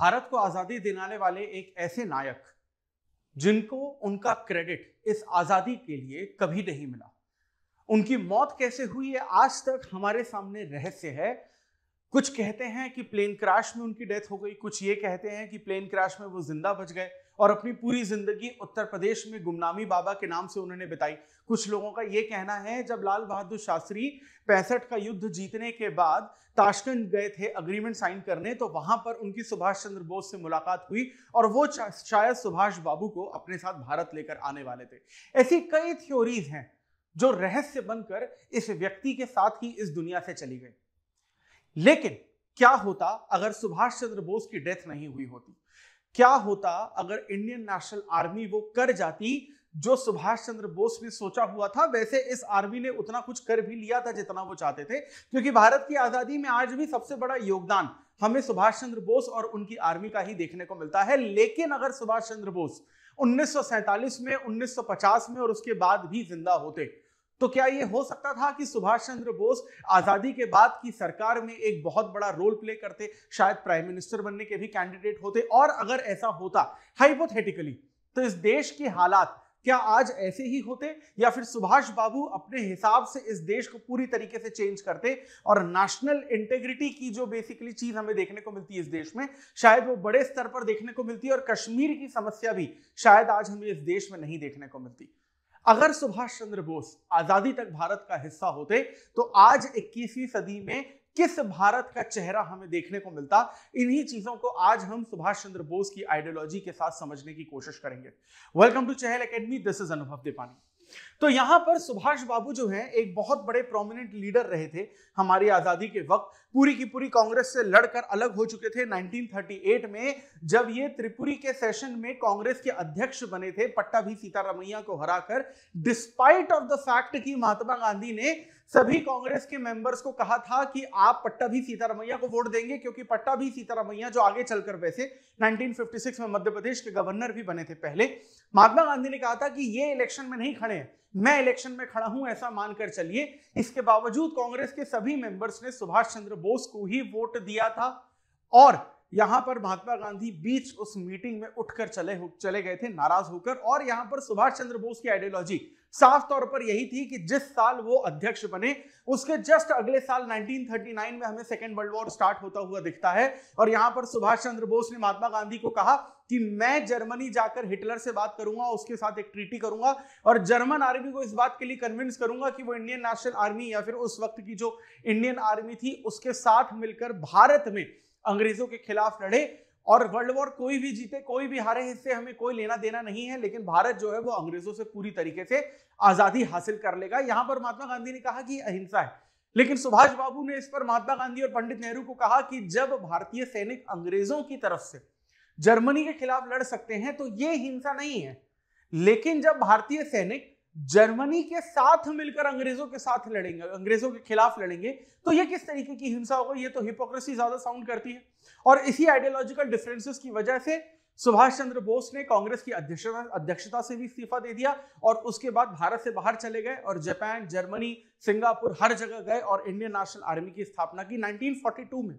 भारत को आज़ादी दिलाने वाले एक ऐसे नायक जिनको उनका क्रेडिट इस आज़ादी के लिए कभी नहीं मिला उनकी मौत कैसे हुई है आज तक हमारे सामने रहस्य है कुछ कहते हैं कि प्लेन क्रैश में उनकी डेथ हो गई कुछ ये कहते हैं कि प्लेन क्रैश में वो जिंदा बच गए और अपनी पूरी जिंदगी उत्तर प्रदेश में गुमनामी बाबा के नाम से उन्होंने बिताई कुछ लोगों का ये कहना है जब लाल बहादुर शास्त्री पैंसठ का युद्ध जीतने के बाद ताशकंद गए थे अग्रीमेंट साइन करने तो वहां पर उनकी सुभाष चंद्र बोस से मुलाकात हुई और वो शायद सुभाष बाबू को अपने साथ भारत लेकर आने वाले थे ऐसी कई थ्योरीज हैं जो रहस्य बनकर इस व्यक्ति के साथ ही इस दुनिया से चली गई लेकिन क्या होता अगर सुभाष चंद्र बोस की डेथ नहीं हुई होती क्या होता अगर इंडियन नेशनल आर्मी वो कर जाती जो सुभाष चंद्र बोस ने सोचा हुआ था वैसे इस आर्मी ने उतना कुछ कर भी लिया था जितना वो चाहते थे क्योंकि भारत की आजादी में आज भी सबसे बड़ा योगदान हमें सुभाष चंद्र बोस और उनकी आर्मी का ही देखने को मिलता है लेकिन अगर सुभाष चंद्र बोस 1947 में 1950 में और उसके बाद भी जिंदा होते तो क्या यह हो सकता था कि सुभाष चंद्र बोस आजादी के बाद की सरकार में एक बहुत बड़ा रोल प्ले करते शायद प्राइम मिनिस्टर बनने के भी कैंडिडेट होते और अगर ऐसा होता हाइपोथेटिकली तो इस देश के हालात क्या आज ऐसे ही होते या फिर सुभाष बाबू अपने हिसाब से इस देश को पूरी तरीके से चेंज करते और नेशनल इंटेग्रिटी की जो बेसिकली चीज हमें देखने को मिलती है इस देश में शायद वो बड़े स्तर पर देखने को मिलती है और कश्मीर की समस्या भी शायद आज हमें इस देश में नहीं देखने को मिलती अगर सुभाष चंद्र बोस आजादी तक भारत का हिस्सा होते तो आज 21वीं सदी में किस भारत का चेहरा हमें देखने को मिलता इन्हीं चीजों को आज हम सुभाष चंद्र बोस की आइडियोलॉजी के साथ समझने की कोशिश करेंगे welcome to Chahal academy this is Anubhav Deepani तो यहां पर सुभाष बाबू जो हैं एक बहुत बड़े प्रोमिनेंट लीडर रहे थे हमारी आजादी के वक्त पूरी की पूरी कांग्रेस से लड़कर अलग हो चुके थे 1938 में जब ये त्रिपुरी के सेशन में कांग्रेस के अध्यक्ष बने थे पट्टा भी सीतारामैया को हराकर डिस्पाइट ऑफ द फैक्ट कि महात्मा गांधी ने सभी कांग्रेस के मेंबर्स को कहा था कि आप पट्टा भी सीतारामैया को वोट देंगे क्योंकि पट्टा भी सीतारामैया जो आगे चलकर वैसे 1956 में मध्य प्रदेश के गवर्नर भी बने थे पहले महात्मा गांधी ने कहा था कि ये इलेक्शन में नहीं खड़े मैं इलेक्शन में खड़ा हूं ऐसा मानकर चलिए इसके बावजूद कांग्रेस के सभी मेंबर्स ने सुभाष चंद्र बोस को ही वोट दिया था और यहां पर महात्मा गांधी बीच उस मीटिंग में उठकर चले चले गए थे नाराज होकर और यहां पर सुभाष चंद्र बोस की आइडियोलॉजी साफ तौर पर यही थी कि जिस साल वो अध्यक्ष बने उसके जस्ट अगले साल 1939 में हमें सेकेंड वर्ल्ड वॉर स्टार्ट होता हुआ दिखता है और यहां पर सुभाष चंद्र बोस ने महात्मा गांधी को कहा कि मैं जर्मनी जाकर हिटलर से बात करूंगा उसके साथ एक ट्रीटी करूंगा और जर्मन आर्मी को इस बात के लिए कन्विंस करूंगा कि वो इंडियन नेशनल आर्मी या फिर उस वक्त की जो इंडियन आर्मी थी उसके साथ मिलकर भारत में अंग्रेजों के खिलाफ लड़े और वर्ल्ड वॉर कोई भी जीते कोई भी हारे इससे हमें कोई लेना देना नहीं है लेकिन भारत जो है वो अंग्रेजों से पूरी तरीके से आजादी हासिल कर लेगा यहां पर महात्मा गांधी ने कहा कि अहिंसा है लेकिन सुभाष बाबू ने इस पर महात्मा गांधी और पंडित नेहरू को कहा कि जब भारतीय सैनिक अंग्रेजों की तरफ से जर्मनी के खिलाफ लड़ सकते हैं तो ये हिंसा नहीं है लेकिन जब भारतीय सैनिक जर्मनी के साथ मिलकर अंग्रेजों के साथ लड़ेंगे अंग्रेजों के खिलाफ लड़ेंगे तो ये किस तरीके की हिंसा होगी ये तो हिपोक्रेसी ज्यादा साउंड करती है और इसी आइडियोलॉजिकल डिफरेंसेस की वजह से सुभाष चंद्र बोस ने कांग्रेस की अध्यक्षता अध्यक्षता से भी इस्तीफा दे दिया और उसके बाद भारत से बाहर चले गए और जापान जर्मनी सिंगापुर हर जगह गए और इंडियन नेशनल आर्मी की स्थापना की 1942 में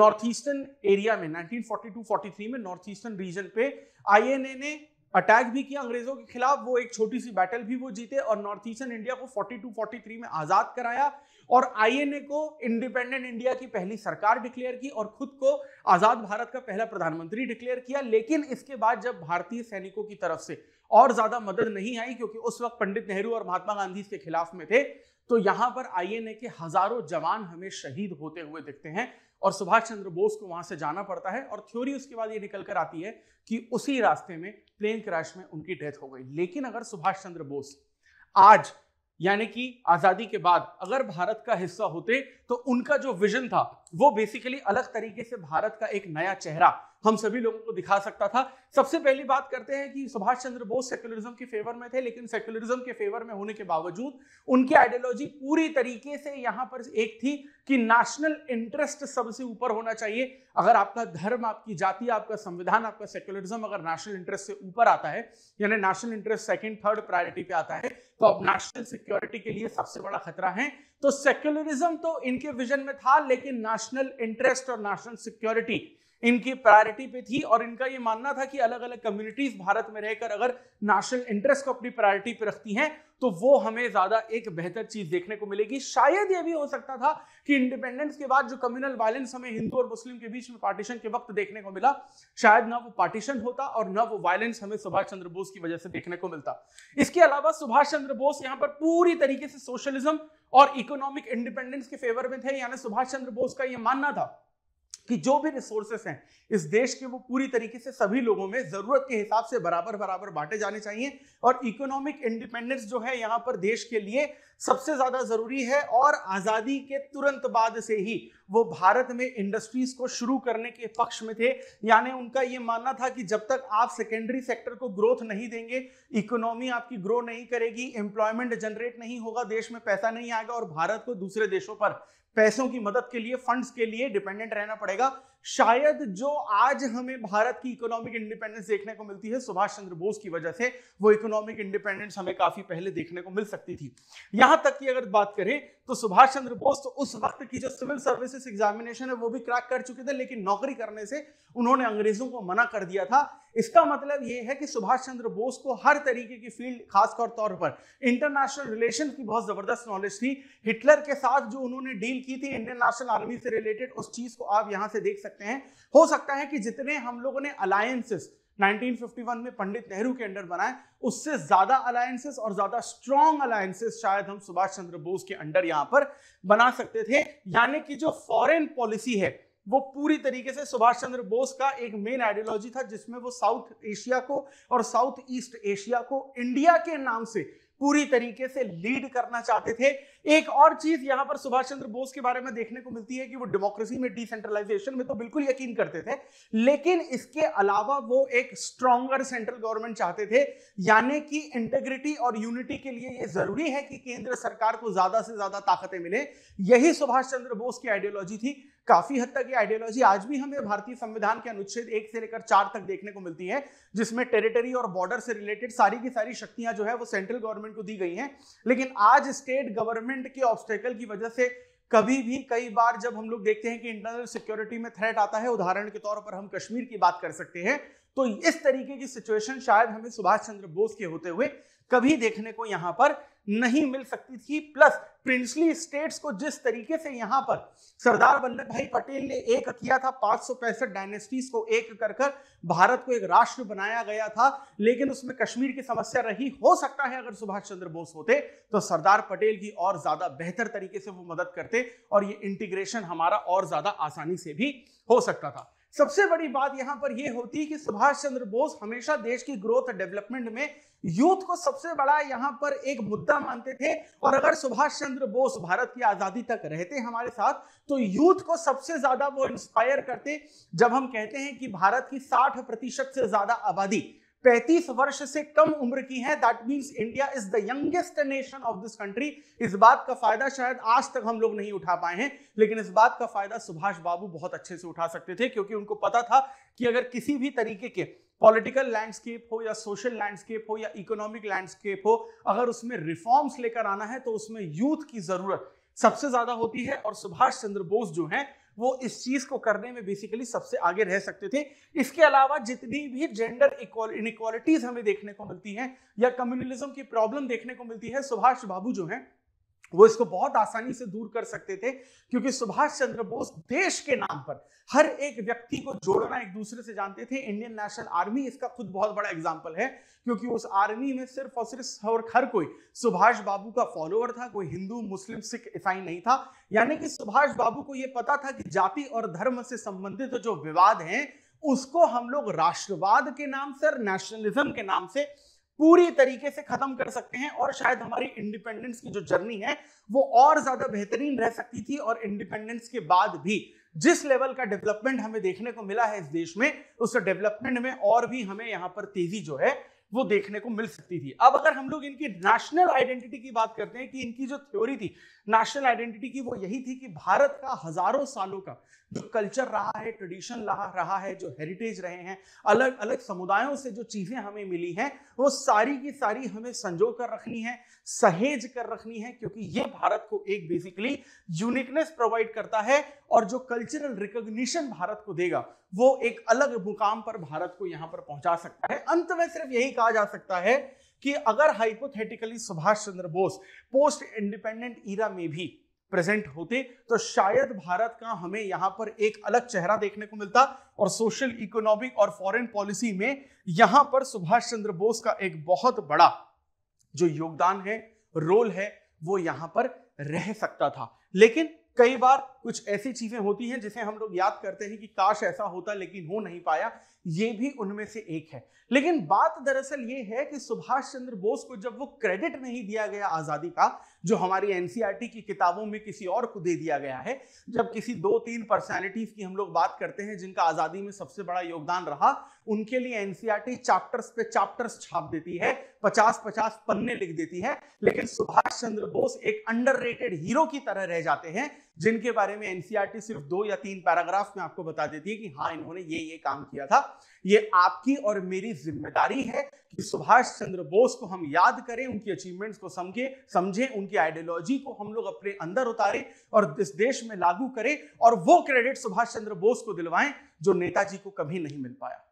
नॉर्थ ईस्टर्न एरिया में 1942-43 में नॉर्थ ईस्टर्न रीजन पे आईएनए ने अटैक भी किया अंग्रेजों के खिलाफ वो एक छोटी सी बैटल भी वो जीते और नॉर्थ ईस्टर्न इंडिया को 42 43 में आजाद कराया और आईएनए को इंडिपेंडेंट इंडिया की पहली सरकार डिक्लेयर की और खुद को आजाद भारत का पहला प्रधानमंत्री डिक्लेयर किया लेकिन इसके बाद जब भारतीय सैनिकों की तरफ से और ज्यादा मदद नहीं आई क्योंकि उस वक्त पंडित नेहरू और महात्मा गांधी इसके खिलाफ में थे तो यहां पर आईएनए के हजारों जवान हमें शहीद होते हुए दिखते हैं और सुभाष चंद्र बोस को वहां से जाना पड़ता है और थ्योरी उसके बाद ये निकल कर आती है कि उसी रास्ते में प्लेन क्रैश में उनकी डेथ हो गई लेकिन अगर सुभाष चंद्र बोस आज यानी कि आजादी के बाद अगर भारत का हिस्सा होते तो उनका जो विजन था वो बेसिकली अलग तरीके से भारत का एक नया चेहरा हम सभी लोगों को दिखा सकता था सबसे पहली बात करते हैं कि सुभाष चंद्र बोस सेक्युलरिज्म के फेवर में थे लेकिन सेक्युलरिज्म के फेवर में होने के बावजूद उनकी आइडियोलॉजी पूरी तरीके से यहाँ पर एक थी कि नेशनल इंटरेस्ट सबसे ऊपर होना चाहिए अगर आपका धर्म आपकी जाति आपका संविधान आपका सेक्युलरिज्म अगर नेशनल इंटरेस्ट से ऊपर आता है यानी national interest second third priority पे आता है तो अब नेशनल सिक्योरिटी के लिए सबसे बड़ा खतरा है तो सेक्युलरिज्म तो इनके विजन में था लेकिन नेशनल इंटरेस्ट और नेशनल सिक्योरिटी इनकी प्रायोरिटी पे थी और इनका ये मानना था कि अलग अलग कम्युनिटीज भारत में रहकर अगर नेशनल इंटरेस्ट को अपनी प्रायोरिटी पे रखती हैं तो वो हमें ज्यादा एक बेहतर चीज देखने को मिलेगी शायद ये भी हो सकता था कि इंडिपेंडेंस के बाद जो कम्युनल वायलेंस हमें हिंदू और मुस्लिम के बीच में पार्टीशन के वक्त देखने को मिला शायद ना वो पार्टीशन होता और ना वो वायलेंस हमें सुभाष चंद्र बोस की वजह से देखने को मिलता इसके अलावा सुभाष चंद्र बोस यहाँ पर पूरी तरीके से सोशलिज्म और इकोनॉमिक इंडिपेंडेंस के फेवर में थे यानी सुभाष चंद्र बोस का यह मानना था कि जो भी रिसोर्सेस हैं इस देश के वो पूरी तरीके से सभी लोगों में ज़रूरत के हिसाब से बराबर बराबर बांटे जाने चाहिए और इकोनॉमिक इंडिपेंडेंस जो है यहाँ पर देश के लिए सबसे ज़्यादा ज़रूरी है और आज़ादी के तुरंत बाद से ही वो भारत में इंडस्ट्रीज को शुरू करने के पक्ष में थे यानी उनका ये मानना था कि जब तक आप सेकेंडरी सेक्टर को ग्रोथ नहीं देंगे इकोनॉमी आपकी ग्रो नहीं करेगी एम्प्लॉयमेंट जनरेट नहीं होगा देश में पैसा नहीं आएगा और भारत को दूसरे देशों पर पैसों की मदद के लिए फंड्स के लिए डिपेंडेंट रहना पड़ेगा शायद जो आज हमें भारत की इकोनॉमिक इंडिपेंडेंस देखने को मिलती है सुभाष चंद्र बोस की वजह से वो इकोनॉमिक इंडिपेंडेंस हमें काफी पहले देखने को मिल सकती थी यहां तक की अगर बात करें तो सुभाष चंद्र बोस तो उस वक्त की जो सिविल सर्विसेज एग्जामिनेशन है वो भी क्रैक कर चुके थे लेकिन नौकरी करने से उन्होंने अंग्रेजों को मना कर दिया था इसका मतलब ये है कि सुभाष चंद्र बोस को हर तरीके की फील्ड खासकर तौर पर इंटरनेशनल रिलेशन की बहुत ज़बरदस्त नॉलेज थी हिटलर के साथ जो उन्होंने डील की थी इंडियन नेशनल आर्मी से रिलेटेड उस चीज़ को आप यहां से देख सकते हैं हो सकता है कि जितने हम लोगों ने अलायंसेस 1951 में पंडित नेहरू के अंडर बनाए उससे ज्यादा अलायंसेस और ज्यादा स्ट्रॉन्ग अलायंसेस शायद हम सुभाष चंद्र बोस के अंडर यहां पर बना सकते थे यानी कि जो फॉरेन पॉलिसी है वो पूरी तरीके से सुभाष चंद्र बोस का एक मेन आइडियोलॉजी था जिसमें वो साउथ एशिया को और साउथ ईस्ट एशिया को इंडिया के नाम से पूरी तरीके से लीड करना चाहते थे एक और चीज यहां पर सुभाष चंद्र बोस के बारे में देखने को मिलती है कि वो डेमोक्रेसी में डिसेंट्रलाइजेशन में तो बिल्कुल यकीन करते थे लेकिन इसके अलावा वो एक स्ट्रॉन्गर सेंट्रल गवर्नमेंट चाहते थे यानी कि इंटेग्रिटी और यूनिटी के लिए यह जरूरी है कि केंद्र सरकार को ज्यादा से ज्यादा ताकतें मिले यही सुभाष चंद्र बोस की आइडियोलॉजी थी काफी हद तक ये आइडियोलॉजी आज भी हमें भारतीय संविधान के अनुच्छेद एक से लेकर चार तक देखने को मिलती है जिसमें टेरिटरी और बॉर्डर से रिलेटेड सारी की सारी शक्तियां जो है वो सेंट्रल गवर्नमेंट गवर्नमेंट को दी गई हैं लेकिन आज स्टेट गवर्नमेंट के ऑब्स्टेकल की वजह से कभी भी कई बार जब हम लोग देखते हैं कि इंटरनल सिक्योरिटी में थ्रेट आता है उदाहरण के तौर पर हम कश्मीर की बात कर सकते हैं तो इस तरीके की सिचुएशन शायद हमें सुभाष चंद्र बोस के होते हुए कभी देखने को यहां पर नहीं मिल सकती थी प्लस प्रिंसली स्टेट्स को जिस तरीके से यहां पर सरदार वल्लभ भाई पटेल ने एक किया था पांच डायनेस्टीज को एक कर कर भारत को एक राष्ट्र बनाया गया था लेकिन उसमें कश्मीर की समस्या रही हो सकता है अगर सुभाष चंद्र बोस होते तो सरदार पटेल की और ज्यादा बेहतर तरीके से वो मदद करते और ये इंटीग्रेशन हमारा और ज्यादा आसानी से भी हो सकता था सबसे बड़ी बात यहां पर यह होती है कि सुभाष चंद्र बोस हमेशा देश की ग्रोथ डेवलपमेंट में यूथ को सबसे बड़ा यहां पर एक मुद्दा मानते थे और अगर सुभाष चंद्र बोस भारत की आजादी तक रहते हमारे साथ तो यूथ को सबसे ज्यादा वो इंस्पायर करते जब हम कहते हैं कि भारत की साठ प्रतिशत से ज्यादा आबादी पैंतीस वर्ष से कम उम्र की है that means India is the youngest nation of this country इस बात का फायदा शायद आज तक हम लोग नहीं उठा पाए हैं लेकिन इस बात का फायदा सुभाष बाबू बहुत अच्छे से उठा सकते थे क्योंकि उनको पता था कि अगर किसी भी तरीके के पॉलिटिकल लैंडस्केप हो या सोशल लैंडस्केप हो या इकोनॉमिक लैंडस्केप हो अगर उसमें रिफॉर्म्स लेकर आना है तो उसमें यूथ की जरूरत सबसे ज्यादा होती है और सुभाष चंद्र बोस जो है वो इस चीज को करने में बेसिकली सबसे आगे रह सकते थे इसके अलावा जितनी भी जेंडर इनक्वालिटीज हमें देखने को मिलती हैं या कम्युनलिज्म की प्रॉब्लम देखने को मिलती है सुभाष बाबू जो हैं वो इसको बहुत आसानी से दूर कर सकते थे क्योंकि सुभाष चंद्र बोस देश के नाम पर हर एक व्यक्ति को जोड़ना एक दूसरे से जानते थे इंडियन नेशनल आर्मी इसका खुद बहुत बड़ा एग्जाम्पल है क्योंकि उस आर्मी में सिर्फ और सिर्फ और हर कोई सुभाष बाबू का फॉलोअर था कोई हिंदू मुस्लिम सिख ईसाई नहीं था यानी कि सुभाष बाबू को यह पता था कि जाति और धर्म से संबंधित जो विवाद हैं उसको हम लोग राष्ट्रवाद के नाम से और नेशनलिज्म के नाम से पूरी तरीके से खत्म कर सकते हैं और शायद हमारी इंडिपेंडेंस की जो जर्नी है वो और ज्यादा बेहतरीन रह सकती थी और इंडिपेंडेंस के बाद भी जिस लेवल का डेवलपमेंट हमें देखने को मिला है इस देश में उस डेवलपमेंट में और भी हमें यहाँ पर तेजी जो है वो देखने को मिल सकती थी अब अगर हम लोग इनकी नेशनल आइडेंटिटी की बात करते हैं कि इनकी जो थ्योरी थी नेशनल आइडेंटिटी की वो यही थी कि भारत का हजारों सालों का जो कल्चर रहा है ट्रेडिशन रहा रहा है जो हेरिटेज रहे हैं अलग अलग समुदायों से जो चीज़ें हमें मिली हैं वो सारी की सारी हमें संजो कर रखनी है सहेज कर रखनी है क्योंकि ये भारत को एक बेसिकली यूनिकनेस प्रोवाइड करता है और जो कल्चरल रिकॉग्निशन भारत को देगा वो एक अलग मुकाम पर भारत को यहां पर पहुंचा सकता है अंत में सिर्फ यही कहा जा सकता है कि अगर hypothetically Subhash Chandra Bose post independent era में भी प्रेजेंट होते तो शायद भारत का हमें यहां पर एक अलग चेहरा देखने को मिलता और सोशल इकोनॉमिक और फॉरेन पॉलिसी में यहां पर सुभाष चंद्र बोस का एक बहुत बड़ा जो योगदान है रोल है वो यहां पर रह सकता था लेकिन कई बार कुछ ऐसी चीज़ें होती हैं जिसे हम लोग याद करते हैं कि काश ऐसा होता लेकिन हो नहीं पाया ये भी उनमें से एक है लेकिन बात दरअसल ये है कि सुभाष चंद्र बोस को जब वो क्रेडिट नहीं दिया गया आज़ादी का जो हमारी एनसीईआरटी e की किताबों में किसी और को दे दिया गया है जब किसी दो तीन पर्सनैलिटीज़ की हम लोग बात करते हैं जिनका आज़ादी में सबसे बड़ा योगदान रहा उनके लिए एनसीईआरटी चैप्टर्स e पे चैप्टर्स छाप देती है पचास पचास पन्ने लिख देती है लेकिन सुभाष चंद्र बोस एक अंडर हीरो की तरह रह जाते हैं जिनके बारे में एनसीईआरटी e सिर्फ दो या तीन पैराग्राफ में आपको बता देती है कि हाँ इन्होंने ये ये काम किया था ये आपकी और मेरी जिम्मेदारी है कि सुभाष चंद्र बोस को हम याद करें उनकी अचीवमेंट्स को समझे समझें उनकी आइडियोलॉजी को हम लोग अपने अंदर उतारें और इस देश में लागू करें और वो क्रेडिट सुभाष चंद्र बोस को दिलवाएं जो नेताजी को कभी नहीं मिल पाया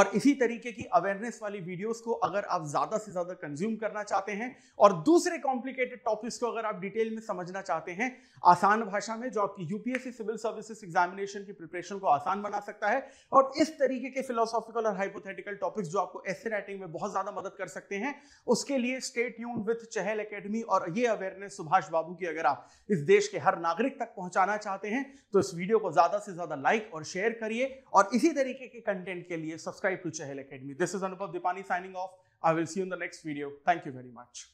और इसी तरीके की अवेयरनेस वाली वीडियोस को अगर आप ज़्यादा से ज़्यादा कंज्यूम करना चाहते हैं और दूसरे कॉम्प्लिकेटेड टॉपिक्स को अगर आप डिटेल में समझना चाहते हैं आसान भाषा में जो आपकी यूपीएससी सिविल सर्विसेज एग्जामिनेशन की प्रिपरेशन को आसान बना सकता है और इस तरीके के फिलोसॉफिकल और हाइपोथेटिकल टॉपिक्स जो आपको ऐसे राइटिंग में बहुत ज़्यादा मदद कर सकते हैं उसके लिए स्टेट यून विथ चहल अकेडमी और ये अवेयरनेस सुभाष बाबू की अगर आप इस देश के हर नागरिक तक पहुंचाना चाहते हैं तो इस वीडियो को ज़्यादा से ज़्यादा लाइक और शेयर करिए और इसी तरीके के कंटेंट के लिए subscribe subscribe to Chahel Academy. This is Anupam Dipani signing off. I will see you in the next video. Thank you very much.